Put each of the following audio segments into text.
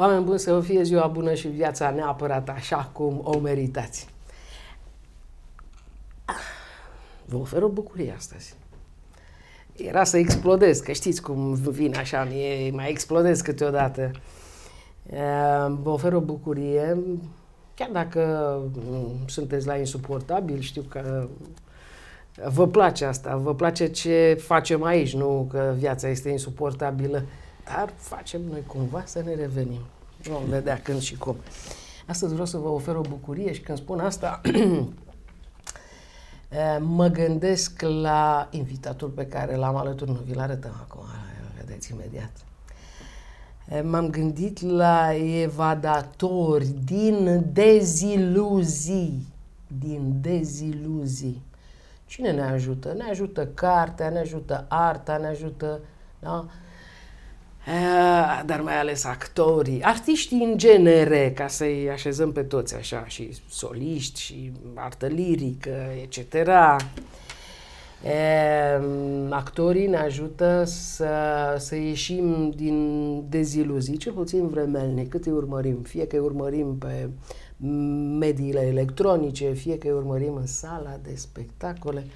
Oameni buni, să vă fie ziua bună și viața neapărat așa cum o meritați. Vă ofer o bucurie astăzi. Era să explodez, că știți cum vin așa, mie, mai explodez câteodată. Ehm, vă ofer o bucurie, chiar dacă mm, sunteți la insuportabil, știu că vă place asta, vă place ce facem aici, nu că viața este insuportabilă dar facem noi cumva să ne revenim. Vom vedea când și cum. Astăzi vreau să vă ofer o bucurie și când spun asta, eh, mă gândesc la invitatul pe care l-am alături, nu vi-l arătăm acum, vedeți imediat. Eh, m-am gândit la evadatori din deziluzii, din deziluzii. Cine ne ajută? Ne ajută cartea, ne ajută arta, ne ajută da? Eh, dar mai ales actorii, artiștii în genere, ca să-i așezăm pe toți așa, și soliști, și artă lirică, etc. E, eh, actorii ne ajută să, să ieșim din deziluzii, cel puțin vremelne, cât îi urmărim, fie că îi urmărim pe mediile electronice, fie că îi urmărim în sala de spectacole.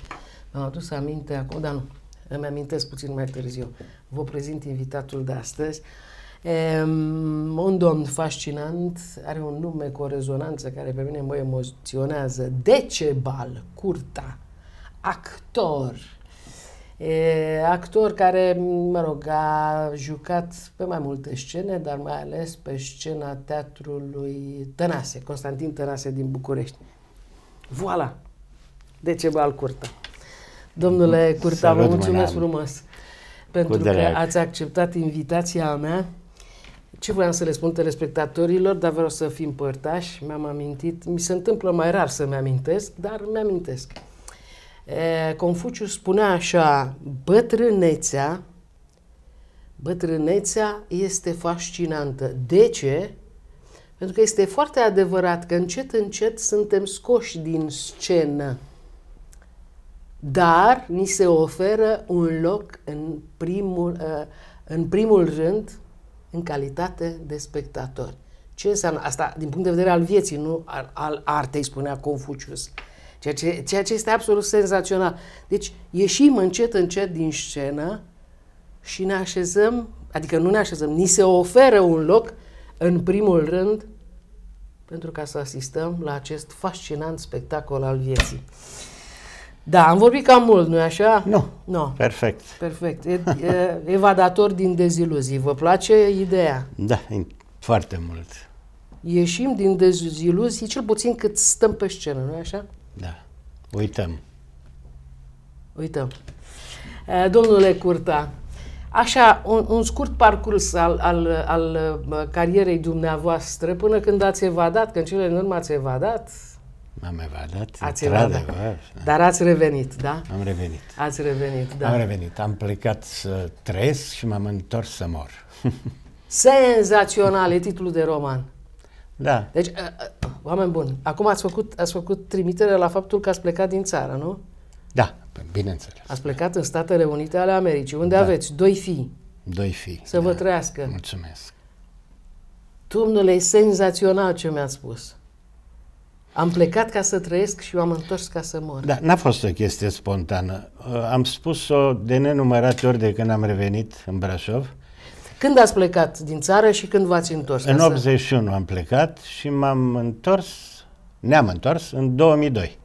M-am adus aminte acum, dar nu, îmi amintesc puțin mai târziu vă prezint invitatul de astăzi. Um, un domn fascinant, are un nume cu o rezonanță care pe mine mă emoționează. Decebal, curta, actor. E, actor care, mă rog, a jucat pe mai multe scene, dar mai ales pe scena teatrului Tănase, Constantin Tănase din București. Voilà! Decebal Curta. Domnule Curta, vă mulțumesc frumos! pentru că ați acceptat invitația mea. Ce voiam să le spun telespectatorilor, dar vreau să fim părtași, mi-am amintit, mi se întâmplă mai rar să-mi amintesc, dar mi-amintesc. Confuciu spunea așa, bătrânețea, bătrânețea este fascinantă. De ce? Pentru că este foarte adevărat că încet, încet suntem scoși din scenă dar ni se oferă un loc în primul, uh, în primul rând în calitate de spectatori. Ce înseamnă asta din punct de vedere al vieții, nu al, al artei, spunea Confucius. Ceea ce, ceea ce este absolut senzațional. Deci ieșim încet, încet din scenă și ne așezăm, adică nu ne așezăm, ni se oferă un loc în primul rând pentru ca să asistăm la acest fascinant spectacol al vieții. Da, am vorbit cam mult, nu-i așa? Nu. nu. Perfect. Perfect. E, e, evadator din deziluzii. Vă place ideea? Da, foarte mult. Ieșim din deziluzii cel puțin cât stăm pe scenă, nu-i așa? Da. Uităm. Uităm. E, domnule Curta, Așa, un, un scurt parcurs al, al, al carierei dumneavoastră până când ați evadat, când cele în urmă ați evadat, M-am evadat, ați evadat. Dar ați revenit, da? Am revenit. Ați revenit, da. Am revenit. Am plecat să trăiesc și m-am întors să mor. Senzațional e titlul de roman. Da. Deci, uh, uh, oameni buni, acum ați făcut, ați făcut trimitere la faptul că ați plecat din țară, nu? Da, bineînțeles. Ați plecat în Statele Unite ale Americii, unde da. aveți doi fii. Doi fii. Să da. vă trăiască. Mulțumesc. Domnule, e senzațional ce mi-a spus. Am plecat ca să trăiesc și eu am întors ca să mor. Da, n-a fost o chestie spontană. Uh, am spus-o de nenumărate ori de când am revenit în Brașov. Când ați plecat din țară și când v-ați întors? În 81 să... am plecat și m-am întors, ne-am întors în 2002.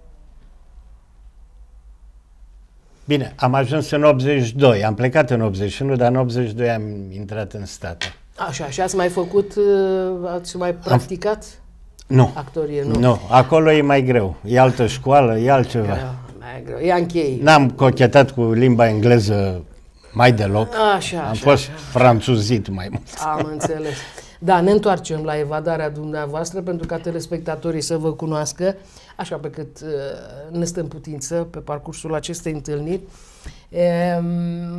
Bine, am ajuns în 82, am plecat în 81, dar în 82 am intrat în stat. Așa, și ați mai făcut, uh, ați mai practicat? Am, nu. Actorie nu. Nu, acolo e mai greu. E altă școală, e altceva. Greu. mai greu. E închei. N-am cochetat cu limba engleză mai deloc. Așa, Am așa, fost așa. franțuzit mai mult. Am înțeles. Da, ne întoarcem la evadarea dumneavoastră pentru ca telespectatorii să vă cunoască, așa pe cât uh, ne stăm putință pe parcursul acestei întâlniri. E,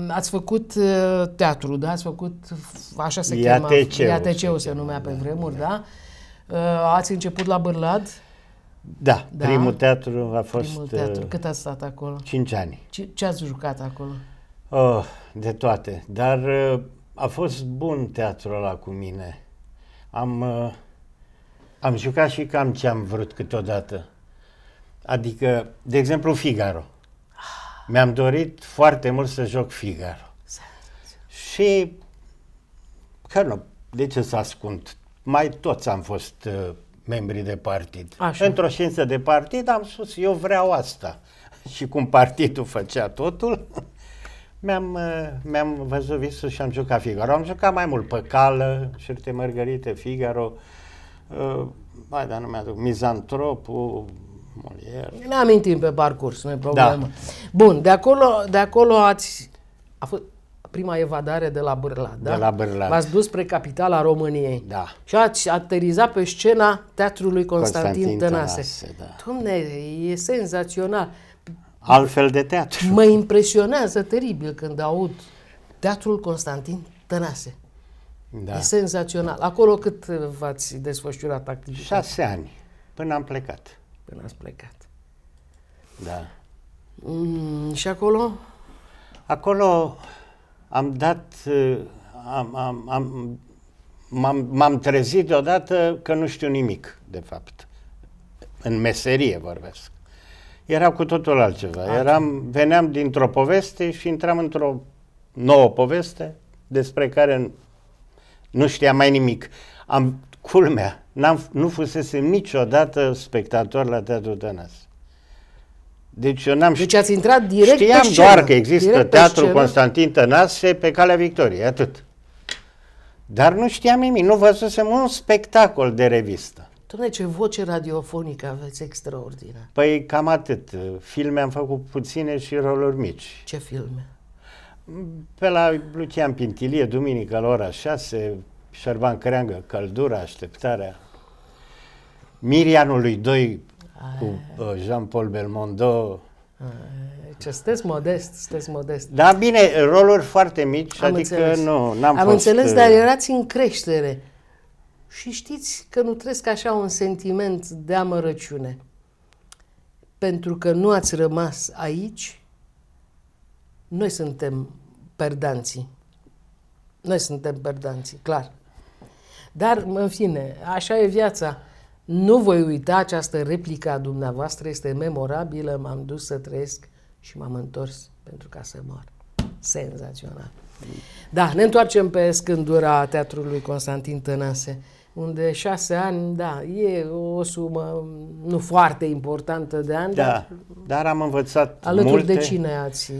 ați făcut uh, teatru, da? Ați făcut, așa se cheamă, ul chema, iatc ce se numea pe vremuri, da? da? Uh, ați început la Bârlad? Da, da, primul teatru a fost... Primul teatru, uh, cât ați stat acolo? Cinci ani. Ce, ce ați jucat acolo? Oh, de toate, dar uh, a fost bun teatrul ăla cu mine. Am, am jucat și cam ce am vrut câteodată. Adică, de exemplu, Figaro. Mi-am dorit foarte mult să joc Figaro. Și, că nu, de ce să ascund mai toți am fost uh, membri de partid. Așa. Într-o ședință de partid am spus, eu vreau asta. și cum partidul făcea totul, mi-am, uh, mi-am văzut visul și am jucat Figaro. Am jucat mai mult pe cală, șerte Mărgărite, Figaro, uh, bai, dar nu mi-aduc, Mizantropul, Molière. Ne amintim pe parcurs, nu e da. problemă. Da. Bun, de acolo, de acolo ați... A fost, prima evadare de la Bârlad. Da? De la Bârla. V-ați dus spre capitala României. Da. Și ați aterizat pe scena Teatrului Constantin, Constantin Tănase. Tănase da. Dom'le, e senzațional. Altfel de teatru. Mă impresionează teribil când aud Teatrul Constantin Tănase. Da. E senzațional. Acolo cât v-ați desfășurat activitatea? Șase ani, până am plecat. Până ați plecat. Da. Mm, și acolo? Acolo am dat, uh, am, am, am, m-am, m-am trezit deodată că nu știu nimic, de fapt. În meserie vorbesc. Era cu totul altceva. Eram, veneam dintr-o poveste și intram într-o nouă poveste despre care nu știam mai nimic. Am, culmea, n-am, nu fusesem niciodată spectator la Teatru Tănăs. Deci eu n-am Deci ați intrat direct Știam pe scenă, doar că există teatrul Constantin Tănase pe Calea Victoriei, atât. Dar nu știam nimic, nu văzusem un spectacol de revistă. Dom'le, ce voce radiofonică aveți extraordinară. Păi cam atât. Filme am făcut puține și roluri mici. Ce filme? Pe la Lucian Pintilie, duminică la ora 6, Șerban Creangă, Căldura, Așteptarea. Mirianului 2, cu uh, Jean-Paul Belmondo. Ce sunteți modest, sunteți modest. Da, bine, roluri foarte mici, Am adică înțeles. nu, n-am Am fost... înțeles, uh, dar erați în creștere. Și știți că nu trăiesc așa un sentiment de amărăciune. Pentru că nu ați rămas aici, noi suntem perdanții. Noi suntem perdanții, clar. Dar, în fine, așa e viața. Nu voi uita această replică a dumneavoastră, este memorabilă, m-am dus să trăiesc și m-am întors pentru ca să mor. Senzațional. Da, ne întoarcem pe scândura Teatrului Constantin Tănase, unde șase ani, da, e o sumă nu foarte importantă de ani. Da, dar, dar am învățat Alături multe. de cine ați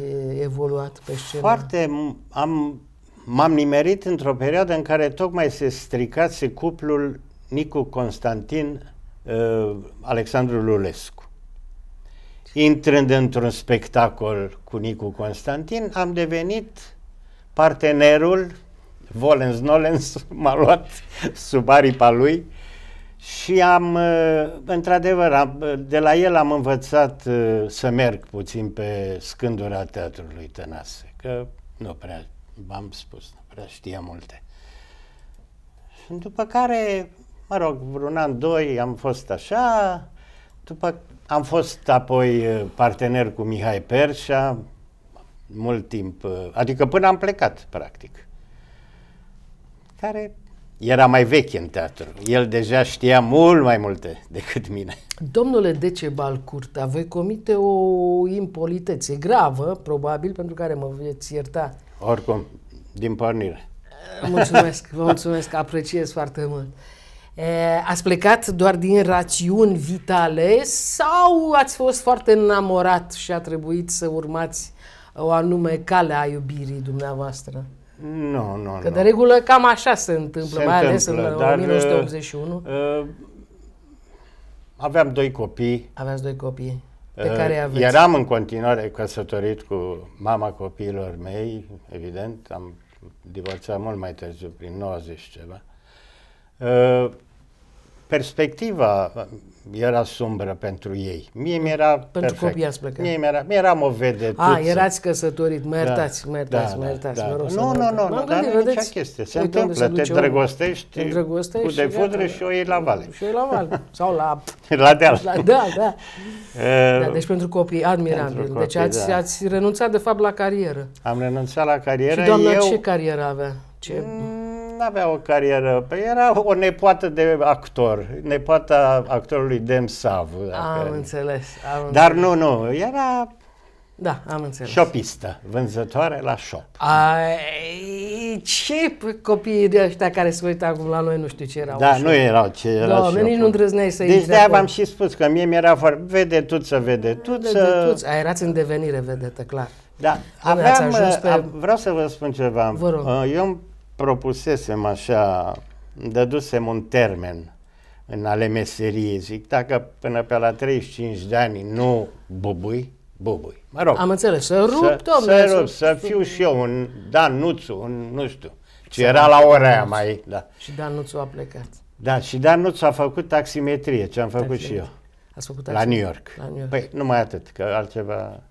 evoluat pe scenă? Foarte, am, m-am nimerit într-o perioadă în care tocmai se stricase cuplul Nicu Constantin uh, Alexandru Lulescu. Intrând într-un spectacol cu Nicu Constantin, am devenit partenerul Volens Nolens m-a luat sub aripa lui și am, uh, într-adevăr, am, uh, de la el am învățat uh, să merg puțin pe scândura teatrului Tănase, că nu prea, v-am spus, nu prea știa multe. Și după care mă rog, vreun an, doi am fost așa, după am fost apoi uh, partener cu Mihai Persa, mult timp, uh, adică până am plecat, practic, care era mai vechi în teatru. El deja știa mult mai multe decât mine. Domnule Decebal Curta, voi comite o impolitețe gravă, probabil, pentru care mă veți ierta. Oricum, din pornire. Mulțumesc, vă mulțumesc, apreciez foarte mult. Uh, Eh, ați plecat doar din rațiuni vitale sau ați fost foarte înamorat și a trebuit să urmați o anume cale a iubirii dumneavoastră? Nu, nu, Că de regulă cam așa se întâmplă, se mai ales întâmplă, în dar, 1981. Uh, uh, aveam doi copii. Aveați doi copii. Pe uh, care aveți. Eram în continuare căsătorit cu mama copiilor mei, evident, am divorțat mult mai târziu, prin 90 ceva. Uh, perspectiva era sumbră pentru ei. Mie mi-era Pentru perfect. copii ați plecat. Mie mi-era, mi-eram o vedetuță. A, ah, erați căsătorit, da, mă iertați, da, mă da, iertați, da, mă iertați, da, mă Nu, nu, nu, nu, dar nu nicio chestie. Se întâmplă, te drăgostești cu de fudre și o iei la vale. Și o iei la vale, sau la... la deal. La, da, da. Uh, da. Deci pentru copii, admirabil. Pentru deci copii, deci ați, da. ați renunțat de fapt la carieră. Am renunțat la carieră. Și doamna eu... ce carieră avea? Ce nu avea o carieră, Păi era o nepoată de actor, nepoata actorului Dem Sav. Am înțeles, am Dar nu, nu, era da, am înțeles. Shopistă, vânzătoare la shop. A, ce copiii de ăștia care se uită acum la noi nu știu ce erau. Da, nu erau ce erau Da, nici nu îndrăzneai să Deci de-aia v-am și spus că mie mi-era foarte... vede tu să... a, erați în devenire vedetă, clar. Da, aveam, uh, pe... vreau să vă spun ceva. Vă rog. Uh, eu propusesem așa, dădusem un termen în ale meseriei, zic, dacă până pe la 35 de ani nu bubui, bubui. Mă rog. Am înțeles, să rup, să, domnule. Să rup, să, să fiu și eu un Danuțu, un nu știu, ce era la ora aia mai, da. Și Danuțu a plecat. Da, și Danuțu a făcut taximetrie, ce am făcut taximetrie. și eu. Ați făcut taximetrie? La New York. La New York. Păi, numai atât, că altceva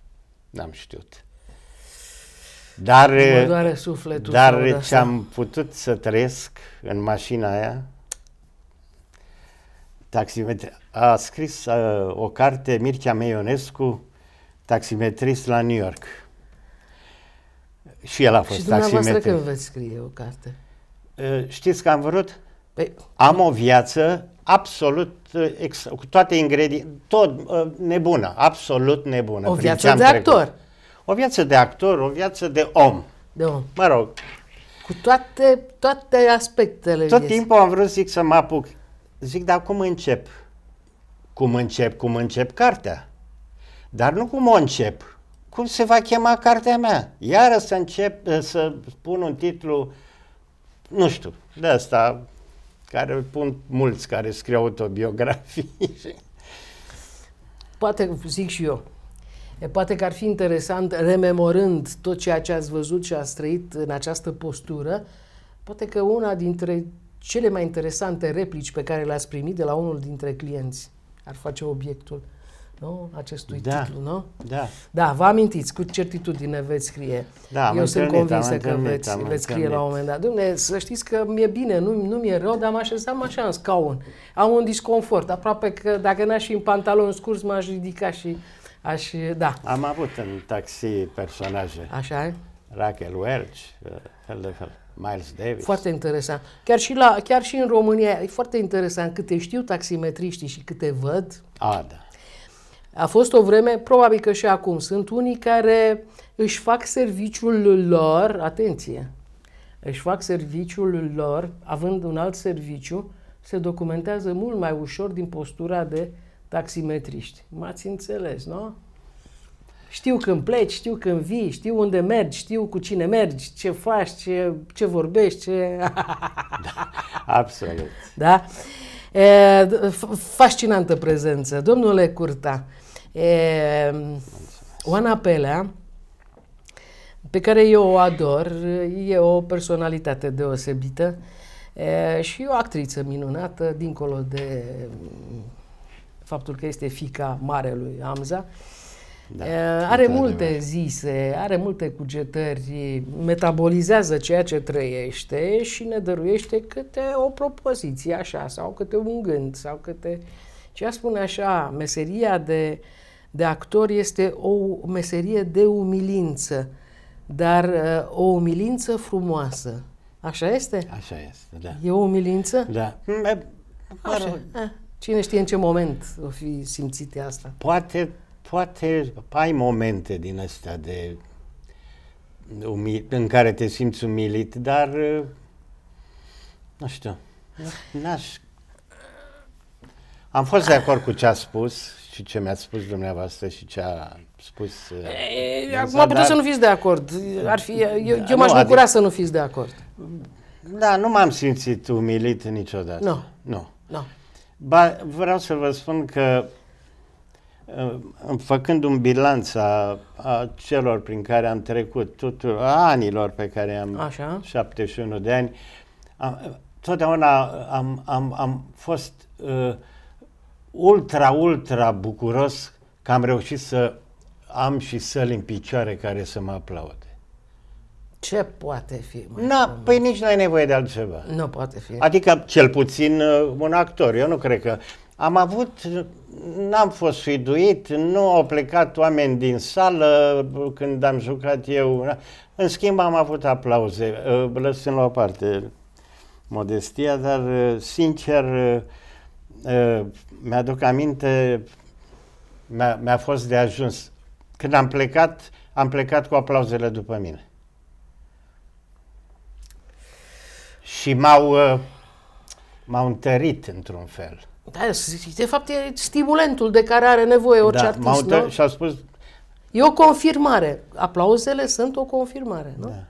n-am știut. Dar, mă eh, doare sufletul dar ce am putut să trăiesc în mașina aia, taximetri, a scris uh, o carte Mircea Meionescu, taximetrist la New York. Și el a fost și taximetrist. Și când veți scrie o carte? Uh, știți că am vrut? Păi, am o viață absolut eh, ex- cu toate ingredientele, tot nebună, absolut nebună. O viață de actor o viață de actor, o viață de om. De om. Mă rog. Cu toate, toate aspectele. Tot vieții. timpul am vrut zic să mă apuc. Zic, dar cum încep? Cum încep? Cum încep cartea? Dar nu cum o încep. Cum se va chema cartea mea? Iară să încep eh, să pun un titlu, nu știu, de asta, care îl pun mulți care scriu autobiografii. Poate zic și eu, E, poate că ar fi interesant, rememorând tot ceea ce ați văzut și ați trăit în această postură, poate că una dintre cele mai interesante replici pe care le-ați primit de la unul dintre clienți ar face obiectul nu? acestui da. titlu, nu? Da. Da, vă amintiți, cu certitudine veți scrie. Da, Eu sunt convins convinsă că întâlnit, veți, veți scrie întâlnit. la un moment dat. Dumne, să știți că mi-e bine, nu, nu mi-e rău, dar mă așezam așa în scaun. Am un disconfort, aproape că dacă n-aș fi în pantalon scurs, m-aș ridica și Aș, da. Am avut în taxi personaje. Așa e? Rachel Welch, fel uh, de fel. Miles Davis. Foarte interesant. Chiar și, la, chiar și în România e foarte interesant câte știu taximetriștii și câte văd. A, da. A fost o vreme, probabil că și acum, sunt unii care își fac serviciul lor, atenție, își fac serviciul lor, având un alt serviciu, se documentează mult mai ușor din postura de taximetriști. M-ați înțeles, nu? Știu când pleci, știu când vii, știu unde mergi, știu cu cine mergi, ce faci, ce, ce vorbești, ce... da, absolut. Da? E, fascinantă prezență. Domnule Curta, e, Oana Pelea, pe care eu o ador, e o personalitate deosebită e, și o actriță minunată, dincolo de faptul că este fica marelui Amza. Da, are multe zise, are multe cugetări, metabolizează ceea ce trăiește și ne dăruiește câte o propoziție așa sau câte un gând sau câte... Și a spune așa, meseria de, de actor este o meserie de umilință, dar o umilință frumoasă. Așa este? Așa este, da. E o umilință? Da. Mm, așa. Ah. Cine știe în ce moment o fi simțit asta? Poate, poate ai momente din astea de umil, în care te simți umilit, dar uh, nu știu, n-aș... Am fost de acord cu ce a spus și ce mi a spus dumneavoastră și ce a spus... Uh, acum acum puteți să nu fiți de acord. Ar fi, eu da, eu m-aș bucura adic... să nu fiți de acord. Da, nu m-am simțit umilit niciodată. Nu. No. Nu. No. No. Ba, vreau să vă spun că uh, făcând un bilanț a, a celor prin care am trecut, tuturor, a anilor pe care am, Așa. 71 de ani, am, totdeauna am, am, am fost uh, ultra, ultra bucuros că am reușit să am și săli în picioare care să mă aplaud. Ce poate fi mai Na, frumos? Păi nici nu ai nevoie de altceva. Nu poate fi. Adică, cel puțin uh, un actor. Eu nu cred că... Am avut, n-am fost fiduit, nu au plecat oameni din sală uh, când am jucat eu. În schimb am avut aplauze, uh, lăsând la o parte modestia, dar sincer mi-aduc aminte, mi-a, mi fost de ajuns. Când am plecat, am plecat cu aplauzele după mine. și m-au, uh, m-au întărit într-un fel. Da, de fapt e stimulentul de care are nevoie orice da, artist, m nu? și a spus... E o confirmare. Aplauzele sunt o confirmare, nu? Da.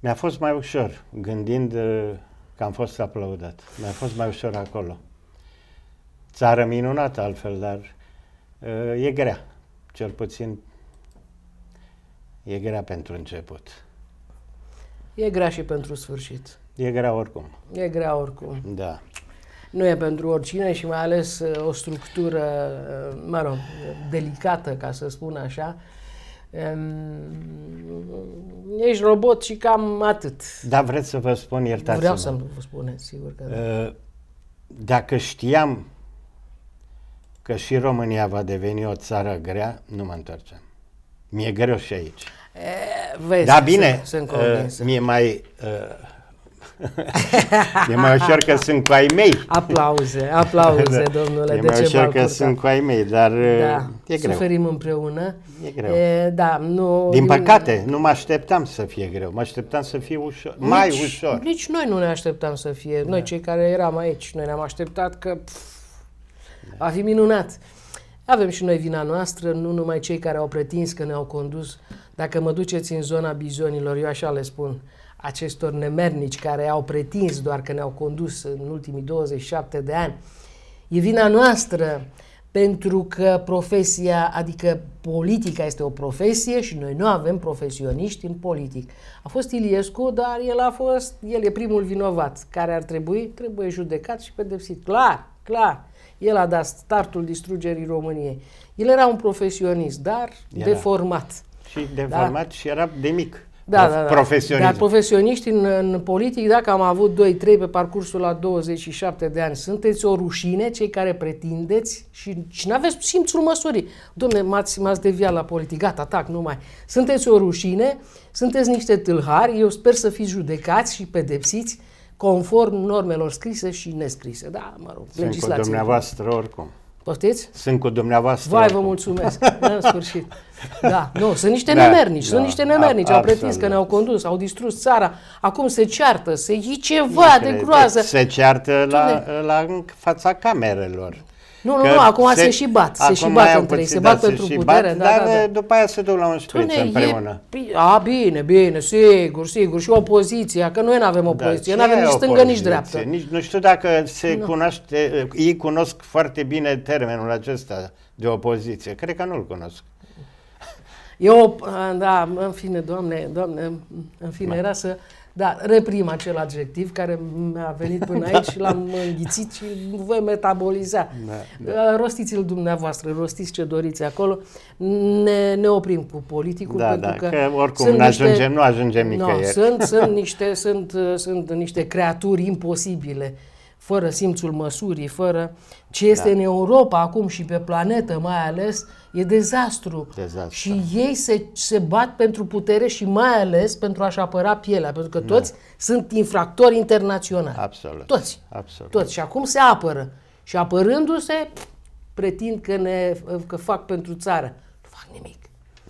Mi-a fost mai ușor gândind uh, că am fost aplaudat. Mi-a fost mai ușor acolo. Țară minunată altfel, dar uh, e grea. Cel puțin e grea pentru început. E grea și pentru sfârșit. E grea oricum. E grea oricum. Da. Nu e pentru oricine și mai ales uh, o structură, uh, mă rog, delicată, ca să spun așa. Ești robot și cam atât. Da, vreți să vă spun, iertați Vreau să vă spuneți, sigur că da. Uh, dacă știam că și România va deveni o țară grea, nu mă întorceam. Mi-e greu și aici. E, eh, vezi, da, bine, sunt, sunt eh, convins. Uh, mie mai... Uh, e mai ușor că sunt cu ai mei. Aplauze, aplauze, da. domnule. E de mai ușor că sunt cu ai mei, dar da. e greu. Suferim împreună. E greu. E, da, nu, Din păcate, nu mă așteptam să fie greu. Mă așteptam să fie ușor, nici, mai ușor. Nici noi nu ne așteptam să fie. Da. Noi cei care eram aici, noi ne-am așteptat că pf, da. va fi minunat. Avem și noi vina noastră, nu numai cei care au pretins că ne-au condus. Dacă mă duceți în zona bizonilor, eu așa le spun, acestor nemernici care au pretins doar că ne-au condus în ultimii 27 de ani, e vina noastră pentru că profesia, adică politica este o profesie și noi nu avem profesioniști în politic. A fost Iliescu, dar el a fost, el e primul vinovat care ar trebui, trebuie judecat și pedepsit. Clar, clar. El a dat startul distrugerii României. El era un profesionist, dar era. deformat. Și da. deformat da? și era de mic. Da, da, da. Profesionist. Dar profesioniști în, în politic, dacă am avut 2-3 pe parcursul la 27 de ani, sunteți o rușine cei care pretindeți și, și nu aveți simțul măsurii. Domne, m-ați, m-ați deviat la politic, gata, tac, nu mai. Sunteți o rușine, sunteți niște tâlhari, eu sper să fiți judecați și pedepsiți conform normelor scrise și nescrise. Da, mă rog, Sunt legislație. cu dumneavoastră oricum. Poftiți? Sunt cu dumneavoastră. Vai, vă mulțumesc. În sfârșit. Da, nu, sunt niște da, nemernici, da, sunt niște nemernici. au pretins că ne-au condus, au distrus țara. Acum se ceartă, se iei ceva de groază. Se ceartă la, la, la fața camerelor. Nu, nu, nu, acum se, se și bat, se și bat între ei, se bat pentru putere. Bat, da, dar da, da. după aia se duc la un șpriț împreună. E, a, bine, bine, sigur, sigur, și opoziția, că noi nu avem da, opoziție, da, nu avem nici stângă, nici dreaptă. Nici, nu știu dacă se nu. cunoaște, ei cunosc foarte bine termenul acesta de opoziție, cred că nu-l cunosc. Eu, da, în fine, doamne, doamne, în fine, da. era să da, reprim acel adjectiv care mi-a venit până aici și l-am înghițit și voi metaboliza. Da, da. Uh, rostiți-l dumneavoastră, rostiți ce doriți acolo. Ne, ne oprim cu politicul da, pentru da, că, că oricum nu ajungem, niște, nu ajungem nicăieri. No, sunt, sunt, niște, sunt, sunt niște creaturi imposibile fără simțul măsurii, fără ce este da. în Europa acum și pe planetă mai ales, e dezastru. dezastru. Și ei se, se bat pentru putere și mai ales pentru a-și apăra pielea, pentru că da. toți da. sunt infractori internaționali. Absolut. Toți. Absolut. Toți. Și acum se apără. Și apărându-se, pretind că, ne, că fac pentru țară. Nu fac nimic.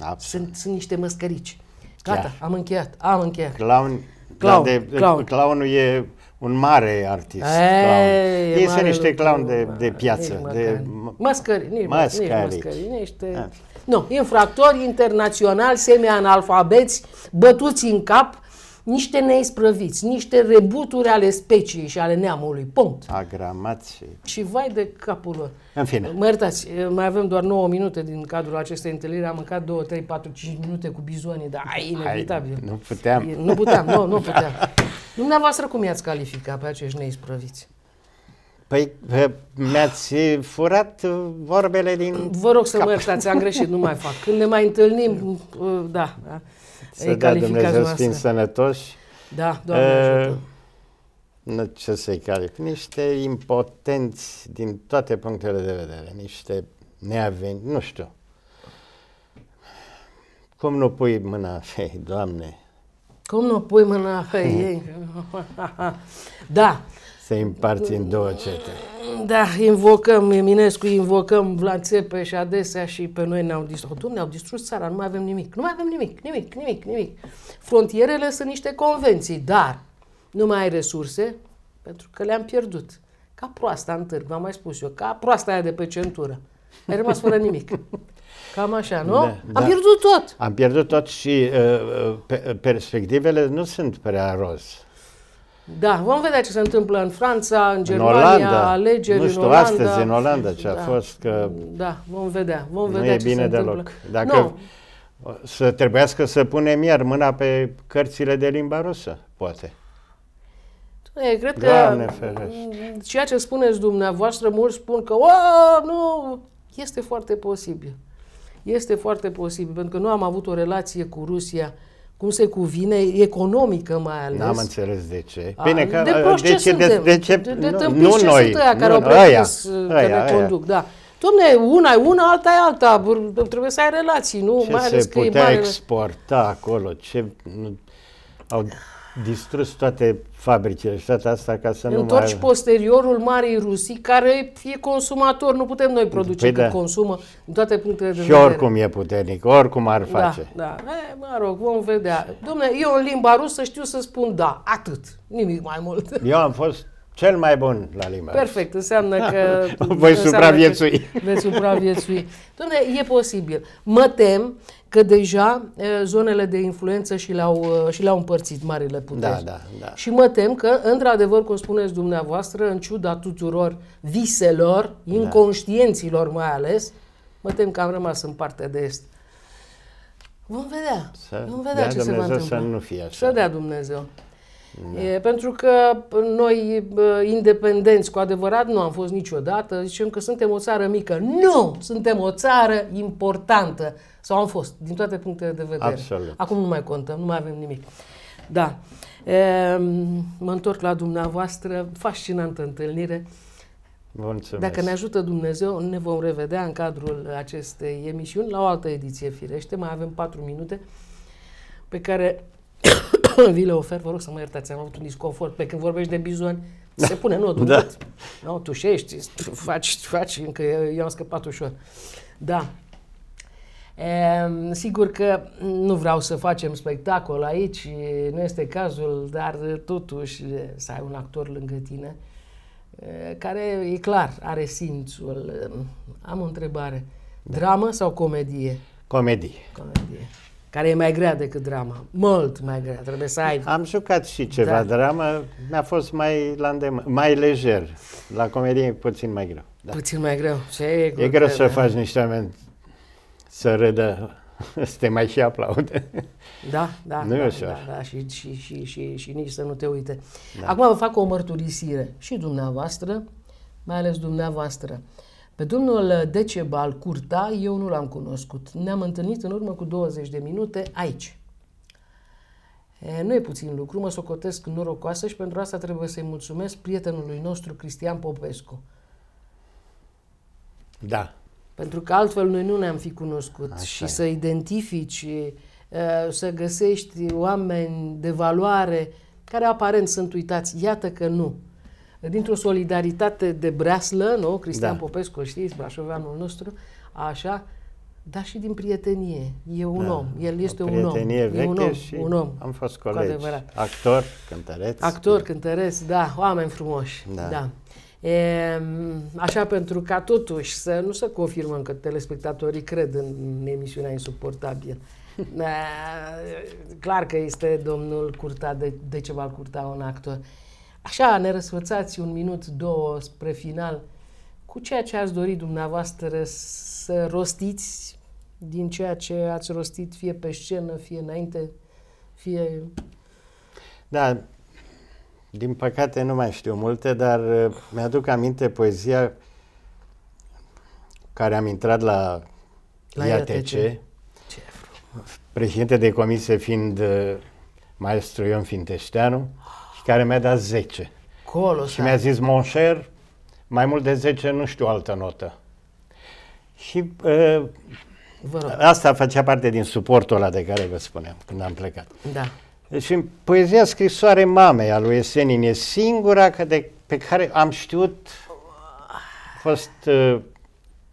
Absolut. Sunt, sunt niște măscărici. Gata, Chiar. am încheiat. Am încheiat. Clown, clown, de, clown. clownul e un mare artist. Ei, clown. Ei sunt niște clown de, de piață. Nici de măscări, nici măscări, nici măscări, niște... A. Nu, infractori internaționali, semi-analfabeți, bătuți în cap, niște neisprăviți, niște rebuturi ale speciei și ale neamului. Punct. Agramați și... vai de capul lor. În fine. Mă iertați, mai avem doar 9 minute din cadrul acestei întâlniri. Am mâncat 2, 3, 4, 5 minute cu bizonii, dar ai, inevitabil. Hai, nu puteam. Nu puteam, nu, nu puteam. Dumneavoastră cum i-ați calificat pe acești neisprăviți? Păi mi-ați furat vorbele din Vă rog să cap. mă iertați, am greșit, nu mai fac. Când ne mai întâlnim, uh, da. da să dea Dumnezeu fiind sănătoși. Da, Doamne eh, ajută. Nu ce să-i calific, niște impotenți din toate punctele de vedere, niște neaveni, nu știu. Cum nu pui mâna pe ei, Doamne? Cum nu pui mâna pe ei? da, se împarți în două cete. Da, invocăm Eminescu, invocăm Vlad și adesea și pe noi ne-au distrus. Dom'le, ne-au distrus țara, nu mai avem nimic. Nu mai avem nimic, nimic, nimic, nimic. Frontierele sunt niște convenții, dar nu mai ai resurse pentru că le-am pierdut. Ca proasta în târg, v-am mai spus eu, ca proasta aia de pe centură. Ai rămas fără nimic. Cam așa, nu? Da, Am da. pierdut tot. Am pierdut tot și uh, uh pe, perspectivele nu sunt prea roz. Da, vom vedea ce se întâmplă în Franța, în Germania, în Olanda. alegeri Nu știu, în Olanda. astăzi în Olanda ce a da. fost că... Da, vom vedea, vom vedea nu e bine se deloc. Întâmplă. Dacă nu. să trebuiască să punem iar mâna pe cărțile de limba rusă, poate. E, cred că ceea ce spuneți dumneavoastră, mulți spun că o, nu, este foarte posibil. Este foarte posibil, pentru că nu am avut o relație cu Rusia uh, cum se cuvine, economică mai ales. N-am înțeles de ce. A, Bine că, de, de, ce, ce, de, de ce, de, de, de nu, ce noi, sunt aia care nu, au pretins aia, uh, că aia, ne conduc, aia. da. Dom'le, una e una, alta e alta, trebuie să ai relații, nu? Ce mai ales se că putea e mare... exporta acolo, ce... Au distrus toate fabricile și toate astea ca să Întorci nu Întorci posteriorul Marii Rusii, care e consumator, nu putem noi produce, păi cât da. consumă în toate punctele de vedere. Și oricum e puternic, oricum ar da, face. Da, da. E, mă rog, vom vedea. Dom'le, eu în limba rusă știu să spun da, atât, nimic mai mult. Eu am fost cel mai bun la limbaj. Perfect, înseamnă că... Voi supraviețui. Vei supraviețui. Dom'le, e posibil. Mă tem că deja zonele de influență și le-au, și le-au împărțit marile puteri. Da, da, da. Și mă tem că, într-adevăr, cum spuneți dumneavoastră, în ciuda tuturor viselor, da. inconștienților mai ales, mă tem că am rămas în partea de est. Vom vedea. Să Vom vedea ce Dumnezeu se va întâmpla. Să nu fie așa. Să dea Dumnezeu. Da. E, pentru că noi independenți cu adevărat nu am fost niciodată, zicem că suntem o țară mică. Nu! Suntem o țară importantă. Sau am fost, din toate punctele de vedere. Absolut. Acum nu mai contăm, nu mai avem nimic. Da. E, mă întorc la dumneavoastră, fascinantă întâlnire. Mulțumesc. Dacă ne ajută Dumnezeu, ne vom revedea în cadrul acestei emisiuni, la o altă ediție, firește. Mai avem patru minute pe care vi le ofer, vă rog să mă iertați, am avut un disconfort. Pe când vorbești de bizoni, da. se pune nodul. Da. Nu, tu da. șești, faci, faci, încă eu am scăpat ușor. Da. E, ehm, sigur că nu vreau să facem spectacol aici, nu este cazul, dar totuși eh, să ai un actor lângă tine eh, care e clar, are simțul. Am o întrebare. Da. Dramă sau comedie? Comedie. Comedie care e mai grea decât drama. Mult mai grea. Trebuie să ai... Am jucat și ceva da. dramă. Mi-a fost mai la îndemă, mai lejer. La comedie e puțin mai greu. Da. Puțin mai greu. Ce e e greu să faci niște oameni să râdă să te mai și aplaude. Da, da. Nu da, e ușor. Da, da, și, și, și, și, și nici să nu te uite. Da. Acum vă fac o mărturisire. Și dumneavoastră, mai ales dumneavoastră. Uh, pe domnul Decebal Curta eu nu l-am cunoscut. Ne-am întâlnit în urmă cu 20 de minute aici. E, nu e puțin lucru, mă socotesc norocoasă și pentru asta trebuie să-i mulțumesc prietenului nostru Cristian Popescu. Da. Pentru că altfel noi nu ne-am fi cunoscut Așa și e. să identifici, să găsești oameni de valoare care aparent sunt uitați. Iată că nu dintr-o solidaritate de breaslă, nu? Cristian da. Popescu, știți, brașoveanul nostru, așa, dar și din prietenie. E un da, om, el este un om. Prietenie veche un om, și un om, am fost colegi. Actor, cântăreț. Actor, cântăreț, da, oameni frumoși. Da. da. E, așa pentru ca totuși să nu să confirmăm că telespectatorii cred în emisiunea insuportabilă. Clar că este domnul Curta de, de ceva Curta un actor. Așa ne răsfățați un minut, două spre final cu ceea ce ați dori dumneavoastră să rostiți din ceea ce ați rostit fie pe scenă, fie înainte, fie... Da, din păcate nu mai știu multe, dar uh, mi-aduc aminte poezia care am intrat la, la IATC, IATC. Ce președinte de comisie fiind uh, maestru Ion Finteșteanu care mi-a dat 10. Colosal. Și mi-a zis, Moncher, mai mult de 10 nu știu altă notă. Și uh, asta facea parte din suportul ăla de care vă spuneam când am plecat. Da. Deci în poezia scrisoare mamei a lui Esenin e singura că de, pe care am știut fost uh,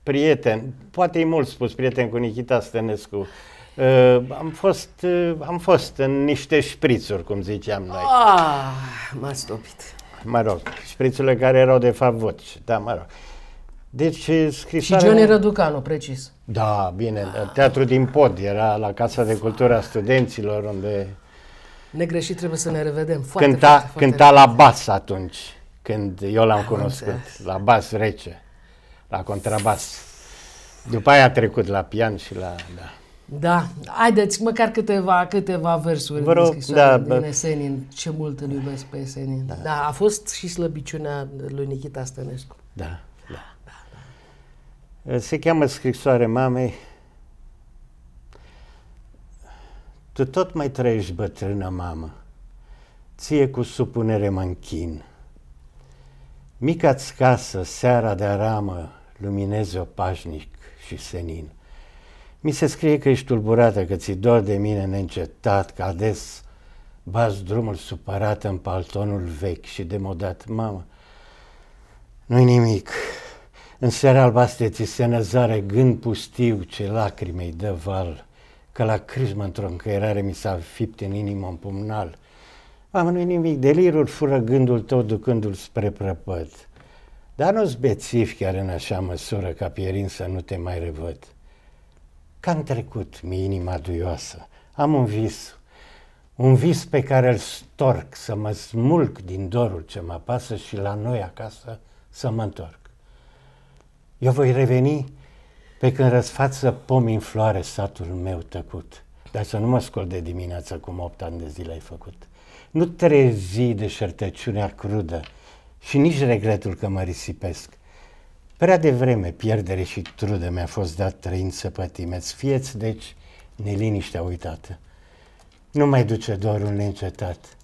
prieten, poate e mult spus prieten cu Nichita Stănescu, Uh, am, fost, uh, am fost în niște șprițuri, cum ziceam noi. Ah, m-a stopit. Mă rog, șprițurile care erau de fapt voci, da, mă rog. Deci eh, scrisoarea... Și Gioni Răducanu, precis. Da, bine, ah. Teatru din pod era la Casa de Cultură a Studenților, unde... Negreșit trebuie să ne revedem. Foarte, cânta foarte, foarte cânta la bas atunci, când eu l-am cunoscut, Am la bas rece, la contrabas. După aia a trecut la pian și la... Da. Da, haideți măcar câteva, câteva versuri Vă rog, din da, din Esenin, ce mult îl iubesc pe Esenin. Da. da, a fost și slăbiciunea lui Nichita Stănescu. Da, da. da, da. Se cheamă Scrisoare Mamei. Tu tot mai trăiești, bătrână mamă. Ție cu supunere mă închin. Mica-ți casă, seara de aramă, luminezi-o pașnic și senin. Mi se scrie că ești tulburată, că ți dor de mine neîncetat, că ades bați drumul supărat în paltonul vechi și demodat. Mamă, nu-i nimic. În seara albastră ți se năzare gând pustiu ce lacrimei dă val, că la crismă într-o încăierare mi s-a fipt în inimă un pumnal. Am nu i nimic, delirul fură gândul tău ducându-l spre prăpăt. Dar nu-ți bețivi chiar în așa măsură ca pierin să nu te mai revăd că am trecut, mi inima duioasă, am un vis, un vis pe care îl storc, să mă smulc din dorul ce mă pasă și la noi acasă să mă întorc. Eu voi reveni pe când răsfață pomi în floare satul meu tăcut, dar să nu mă scol de dimineață cum opt ani de zile ai făcut. Nu trezi de șertăciunea crudă și nici regretul că mă risipesc, Prea devreme pierdere și trudă mi-a fost dat trăind pătimeți. Fieți, deci, neliniștea uitată. Nu mai duce dorul neîncetat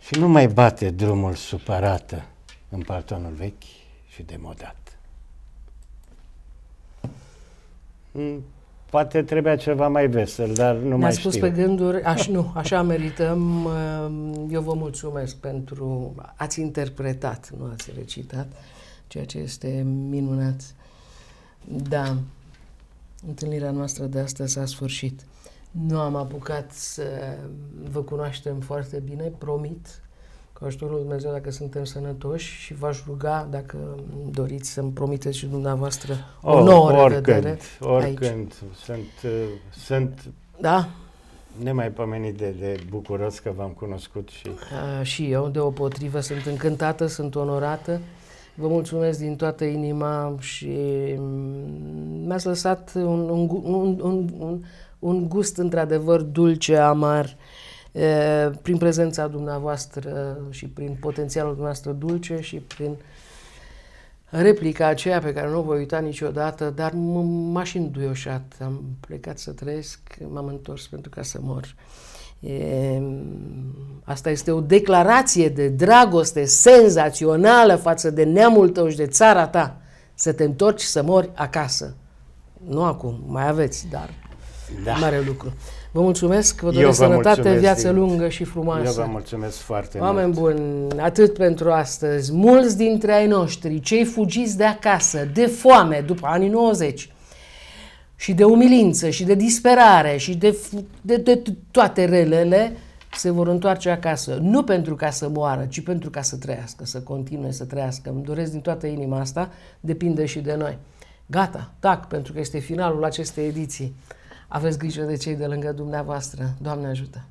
și nu mai bate drumul supărată în paltonul vechi și demodat. Hmm, poate trebuia ceva mai vesel, dar nu Mi-a spus pe gânduri, aș, nu, așa merităm. Uh, eu vă mulțumesc pentru... Ați interpretat, nu ați recitat ceea ce este minunat. Da, întâlnirea noastră de astăzi s-a sfârșit. Nu am apucat să vă cunoaștem foarte bine, promit, cu ajutorul Dumnezeu dacă suntem sănătoși și v-aș ruga dacă doriți să-mi promiteți și dumneavoastră o oh, nouă oricând, revedere Oricând, sunt, uh, sunt da? nemaipomenit de, de bucuros că v-am cunoscut și... A, și eu, deopotrivă, sunt încântată, sunt onorată. Vă mulțumesc din toată inima și mm, mi-ați lăsat un, un, un, un, un, gust într-adevăr dulce, amar, prin prezența dumneavoastră și prin potențialul dumneavoastră dulce și prin replica aceea pe care nu o voi uita niciodată, dar m-aș înduioșat. Am plecat să trăiesc, m-am întors pentru ca să mor. E, asta este o declarație de dragoste senzațională față de neamul tău și de țara ta. Să te întorci, să mori acasă. Nu acum, mai aveți, dar da. mare lucru. Vă mulțumesc, vă doresc sănătate, viață din... lungă și frumoasă. Eu vă mulțumesc foarte Oameni mult. Oameni buni, atât pentru astăzi. Mulți dintre ai noștri, cei fugiți de acasă, de foame, după anii 90, și de umilință și de disperare și de, de, de toate relele se vor întoarce acasă. Nu pentru ca să moară, ci pentru ca să trăiască, să continue să trăiască. Îmi doresc din toată inima asta, depinde și de noi. Gata, tac, pentru că este finalul acestei ediții. Aveți grijă de cei de lângă dumneavoastră. Doamne ajută!